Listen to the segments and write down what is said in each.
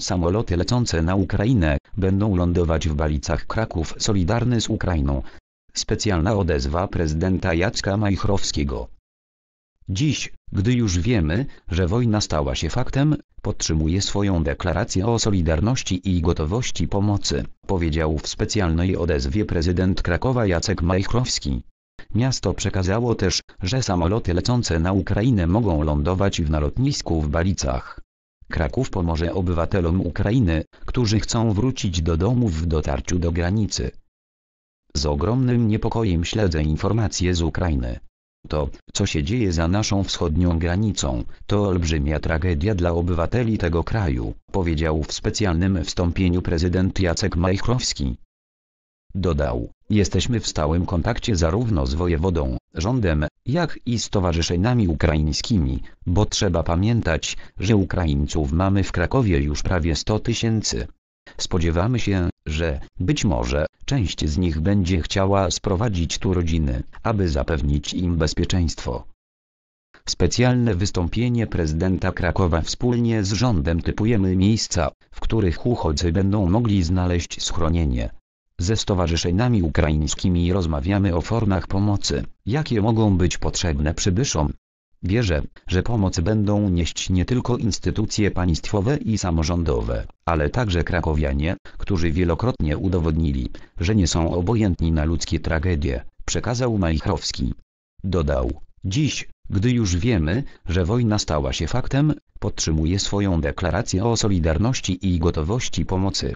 Samoloty lecące na Ukrainę będą lądować w Balicach Kraków solidarny z Ukrainą. Specjalna odezwa prezydenta Jacka Majchrowskiego. Dziś, gdy już wiemy, że wojna stała się faktem, podtrzymuje swoją deklarację o solidarności i gotowości pomocy, powiedział w specjalnej odezwie prezydent Krakowa Jacek Majchrowski. Miasto przekazało też, że samoloty lecące na Ukrainę mogą lądować w nalotnisku w Balicach. Kraków pomoże obywatelom Ukrainy, którzy chcą wrócić do domów w dotarciu do granicy. Z ogromnym niepokojem śledzę informacje z Ukrainy. To, co się dzieje za naszą wschodnią granicą, to olbrzymia tragedia dla obywateli tego kraju, powiedział w specjalnym wstąpieniu prezydent Jacek Majchrowski. Dodał, jesteśmy w stałym kontakcie zarówno z wojewodą, rządem, jak i stowarzyszeniami ukraińskimi, bo trzeba pamiętać, że Ukraińców mamy w Krakowie już prawie 100 tysięcy. Spodziewamy się, że, być może, część z nich będzie chciała sprowadzić tu rodziny, aby zapewnić im bezpieczeństwo. Specjalne wystąpienie prezydenta Krakowa wspólnie z rządem typujemy miejsca, w których uchodźcy będą mogli znaleźć schronienie. Ze stowarzyszeniami ukraińskimi rozmawiamy o formach pomocy, jakie mogą być potrzebne przybyszom. Wierzę, że pomoc będą nieść nie tylko instytucje państwowe i samorządowe, ale także krakowianie, którzy wielokrotnie udowodnili, że nie są obojętni na ludzkie tragedie, przekazał Majchrowski. Dodał, dziś, gdy już wiemy, że wojna stała się faktem, podtrzymuje swoją deklarację o solidarności i gotowości pomocy.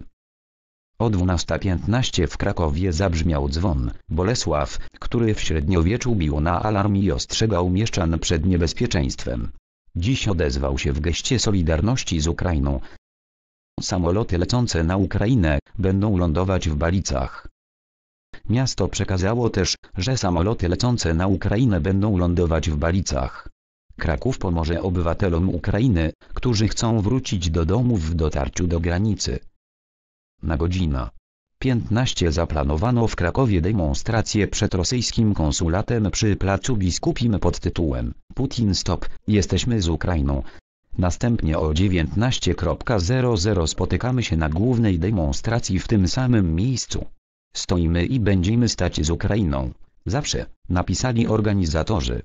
O 12.15 w Krakowie zabrzmiał dzwon. Bolesław, który w średniowieczu bił na alarm i ostrzegał mieszczan przed niebezpieczeństwem. Dziś odezwał się w geście solidarności z Ukrainą. Samoloty lecące na Ukrainę będą lądować w Balicach. Miasto przekazało też, że samoloty lecące na Ukrainę będą lądować w Balicach. Kraków pomoże obywatelom Ukrainy, którzy chcą wrócić do domów w dotarciu do granicy. Na godzina 15 zaplanowano w Krakowie demonstrację przed rosyjskim konsulatem przy Placu Biskupim pod tytułem Putin stop, jesteśmy z Ukrainą. Następnie o 19.00 spotykamy się na głównej demonstracji w tym samym miejscu. Stoimy i będziemy stać z Ukrainą. Zawsze, napisali organizatorzy.